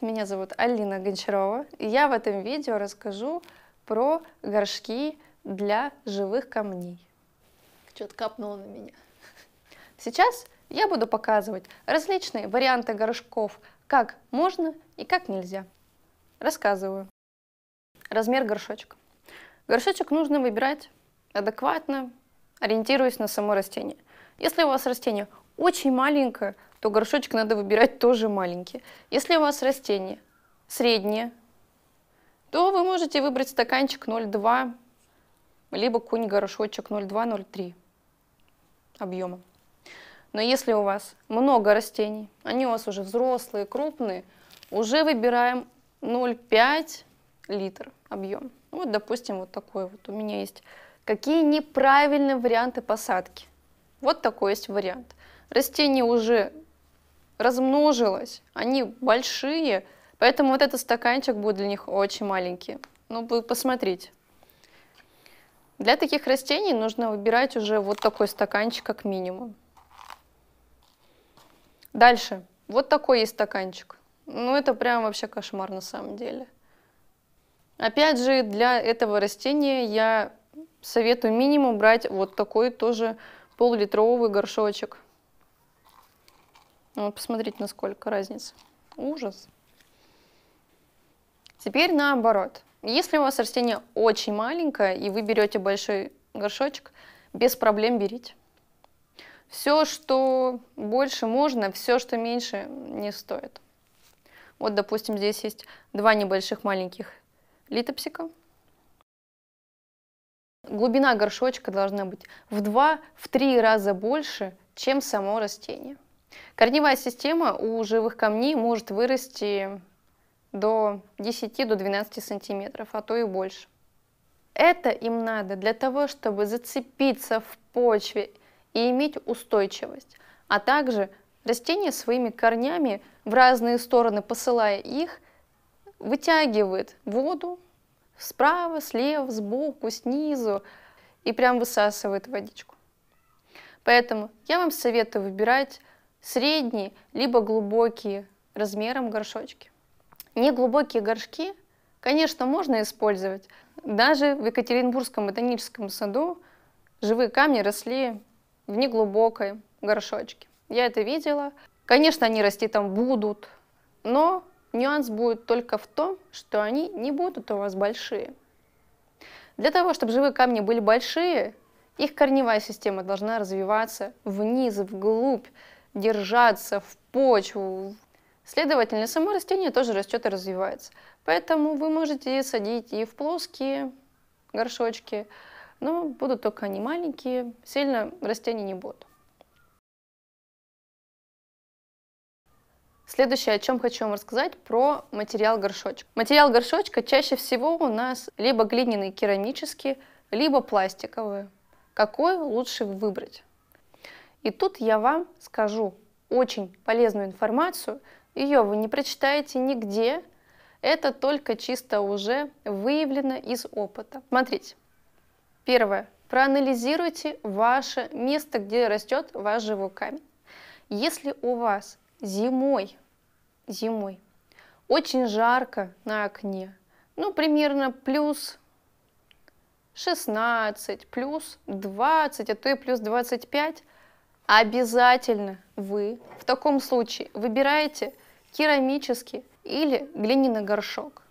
Меня зовут Алина Гончарова, и я в этом видео расскажу про горшки для живых камней. Что-то капнуло на меня. Сейчас я буду показывать различные варианты горшков, как можно и как нельзя. Рассказываю. Размер горшочка. Горшочек нужно выбирать адекватно, ориентируясь на само растение. Если у вас растение очень маленькое, то горшочек надо выбирать тоже маленький. Если у вас растение среднее, то вы можете выбрать стаканчик 0,2, либо какой-нибудь горшочек 0,2-0,3 объема. Но если у вас много растений, они у вас уже взрослые, крупные, уже выбираем 0,5 литр объем. Ну вот, допустим, вот такой вот у меня есть. Какие неправильные варианты посадки? Вот такой есть вариант. Растение уже размножилась, Они большие, поэтому вот этот стаканчик будет для них очень маленький. Ну, вы посмотрите. Для таких растений нужно выбирать уже вот такой стаканчик как минимум. Дальше. Вот такой есть стаканчик. Ну, это прям вообще кошмар на самом деле. Опять же, для этого растения я советую минимум брать вот такой тоже полулитровый горшочек. Э, Посмотрите, насколько разница. Ужас. Теперь наоборот. Если у вас растение очень маленькое, и вы берете большой горшочек, без проблем берите. Все, что больше можно, все, что меньше, не стоит. Вот, допустим, здесь есть два небольших маленьких литопсика. Глубина горшочка должна быть в два, в три раза больше, чем само растение. Корневая система у живых камней может вырасти до 10-12 до сантиметров, а то и больше. Это им надо для того, чтобы зацепиться в почве и иметь устойчивость, а также растение своими корнями в разные стороны, посылая их, вытягивает воду справа, слева, сбоку, снизу и прям высасывает водичку. Поэтому я вам советую выбирать средние, либо глубокие размером горшочки. Неглубокие горшки, конечно, можно использовать. Даже в Екатеринбургском ботаническом саду живые камни росли в неглубокой горшочке. Я это видела. Конечно, они расти там будут, но нюанс будет только в том, что они не будут у вас большие. Для того, чтобы живые камни были большие, их корневая система должна развиваться вниз, вглубь, держаться в почву. Следовательно, само растение тоже растет и развивается. Поэтому вы можете садить и в плоские горшочки, но будут только они маленькие, сильно растения не будут. Следующее, о чем хочу вам рассказать, про материал горшочка. Материал горшочка чаще всего у нас либо глиняный керамический, либо пластиковый. Какой лучше выбрать? И тут я вам скажу очень полезную информацию. Ее вы не прочитаете нигде. Это только чисто уже выявлено из опыта. Смотрите. Первое. Проанализируйте ваше место, где растет ваш живой камень. Если у вас зимой, зимой очень жарко на окне, ну, примерно плюс 16, плюс 20, а то и плюс 25, Обязательно вы в таком случае выбираете керамический или глиняный горшок.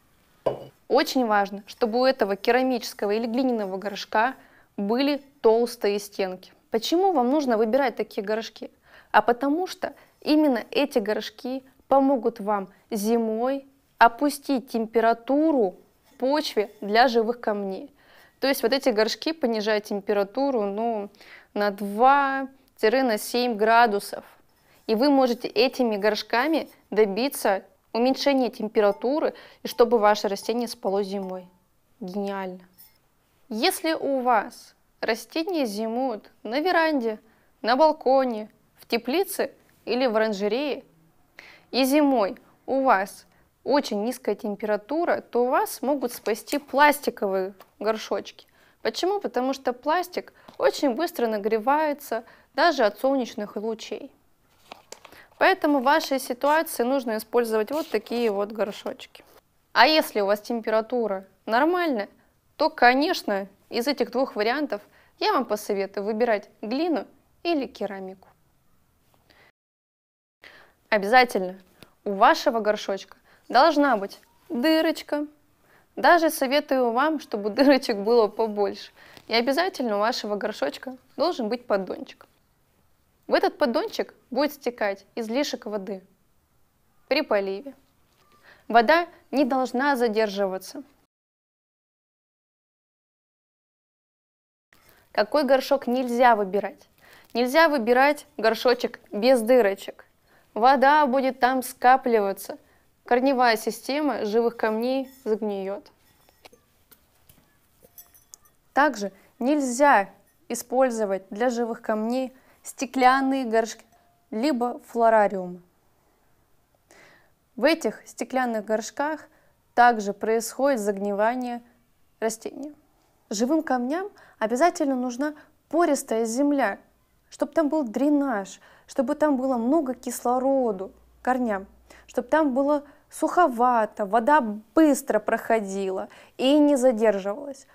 Очень важно, чтобы у этого керамического или глиняного горшка были толстые стенки. Почему вам нужно выбирать такие горшки? А потому что именно эти горшки помогут вам зимой опустить температуру почве для живых камней. То есть вот эти горшки понижают температуру ну, на 2, 6-7 градусов. И вы можете этими горшками добиться уменьшения температуры, и чтобы ваше растение спало зимой. Гениально! Если у вас растения зимуют на веранде, на балконе, в теплице или в оранжерее, и зимой у вас очень низкая температура, то у вас могут спасти пластиковые горшочки. Почему? Потому что пластик очень быстро нагревается, даже от солнечных лучей. Поэтому в вашей ситуации нужно использовать вот такие вот горшочки. А если у вас температура нормальная, то, конечно, из этих двух вариантов я вам посоветую выбирать глину или керамику. Обязательно у вашего горшочка должна быть дырочка. Даже советую вам, чтобы дырочек было побольше. И обязательно у вашего горшочка должен быть поддончик. В этот поддончик будет стекать излишек воды при поливе. Вода не должна задерживаться. Какой горшок нельзя выбирать? Нельзя выбирать горшочек без дырочек. Вода будет там скапливаться. Корневая система живых камней загниет. Также нельзя использовать для живых камней стеклянные горшки, либо флорариумы. В этих стеклянных горшках также происходит загнивание растения. Живым камням обязательно нужна пористая земля, чтобы там был дренаж, чтобы там было много кислороду корням, чтобы там было суховато, вода быстро проходила и не задерживалась.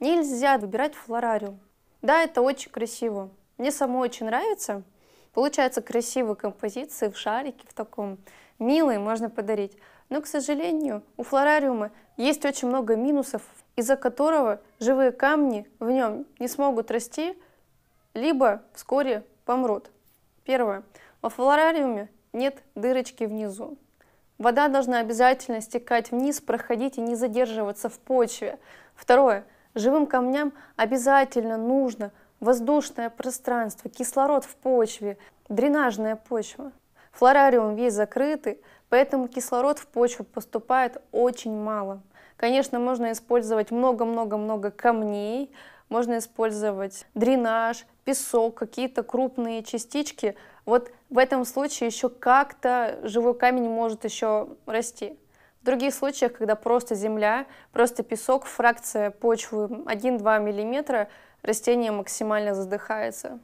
Нельзя выбирать флорариум. Да, это очень красиво, мне самой очень нравится. Получаются красивые композиции в шарике, в таком милые, можно подарить. Но, к сожалению, у флорариума есть очень много минусов, из-за которого живые камни в нем не смогут расти, либо вскоре помрут. Первое. Во флорариуме нет дырочки внизу. Вода должна обязательно стекать вниз, проходить и не задерживаться в почве. Второе. Живым камням обязательно нужно воздушное пространство, кислород в почве, дренажная почва. Флорариум весь закрытый, поэтому кислород в почву поступает очень мало. Конечно, можно использовать много-много-много камней, можно использовать дренаж, песок, какие-то крупные частички. Вот в этом случае еще как-то живой камень может еще расти. В других случаях, когда просто земля, просто песок, фракция почвы 1-2 миллиметра – растение максимально задыхается.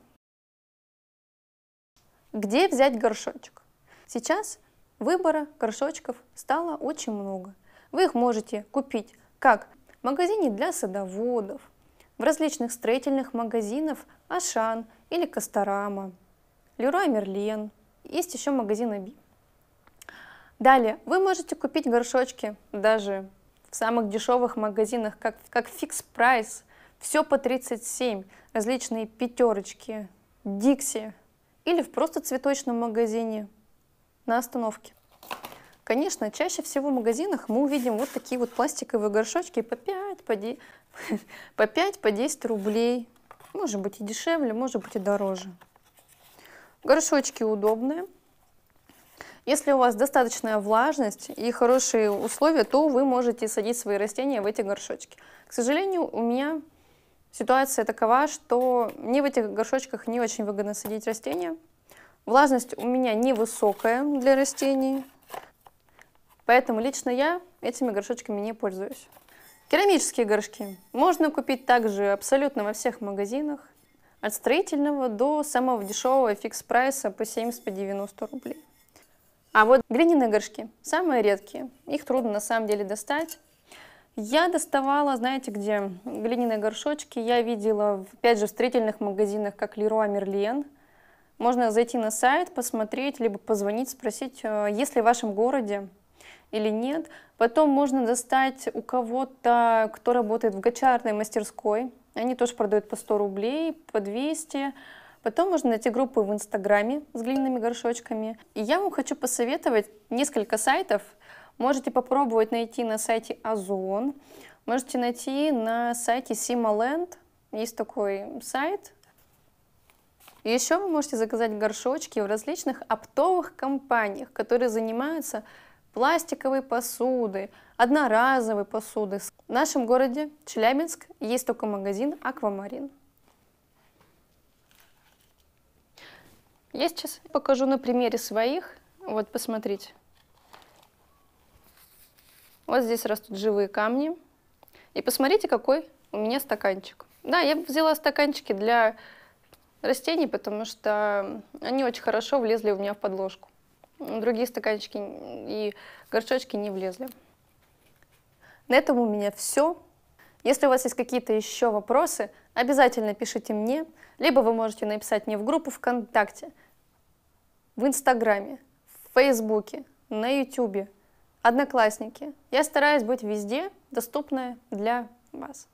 Где взять горшочек? Сейчас выбора горшочков стало очень много. Вы их можете купить как в магазине для садоводов, в различных строительных магазинах Ашан или Касторама, Леруа Мерлен, есть еще магазин Аби. Далее, вы можете купить горшочки даже в самых дешевых магазинах, как, как фикс прайс все по 37, различные пятерочки, дикси или в просто цветочном магазине на остановке. Конечно, чаще всего в магазинах мы увидим вот такие вот пластиковые горшочки по 5, по, 10, по 5, по 10 рублей. Может быть и дешевле, может быть и дороже. Горшочки удобные. Если у вас достаточная влажность и хорошие условия, то вы можете садить свои растения в эти горшочки. К сожалению, у меня Ситуация такова, что ни в этих горшочках не очень выгодно садить растения. Влажность у меня невысокая для растений, поэтому лично я этими горшочками не пользуюсь. Керамические горшки можно купить также абсолютно во всех магазинах, от строительного до самого дешевого фикс-прайса по 70-90 рублей. А вот глиняные горшки самые редкие, их трудно на самом деле достать. Я доставала, знаете, где глиняные горшочки. Я видела, опять же, в строительных магазинах, как Леруа Мерлен. Можно зайти на сайт, посмотреть, либо позвонить, спросить, э, есть ли в вашем городе или нет. Потом можно достать у кого-то, кто работает в гончарной мастерской. Они тоже продают по 100 рублей, по 200. Потом можно найти группы в Инстаграме с глиняными горшочками. И я вам хочу посоветовать несколько сайтов – Можете попробовать найти на сайте Озон, можете найти на сайте Simoland, есть такой сайт. еще вы можете заказать горшочки в различных оптовых компаниях, которые занимаются пластиковой посуды, одноразовой посуды. В нашем городе Челябинск есть только магазин «Аквамарин». Я сейчас покажу на примере своих. Вот, посмотрите. Вот здесь растут живые камни. И посмотрите, какой у меня стаканчик. Да, я взяла стаканчики для растений, потому что они очень хорошо влезли у меня в подложку. Другие стаканчики и горшочки не влезли. На этом у меня все. Если у вас есть какие-то еще вопросы, обязательно пишите мне, либо вы можете написать мне в группу ВКонтакте, в Инстаграме, в Фейсбуке, на Ютубе, Одноклассники. Я стараюсь быть везде доступной для вас.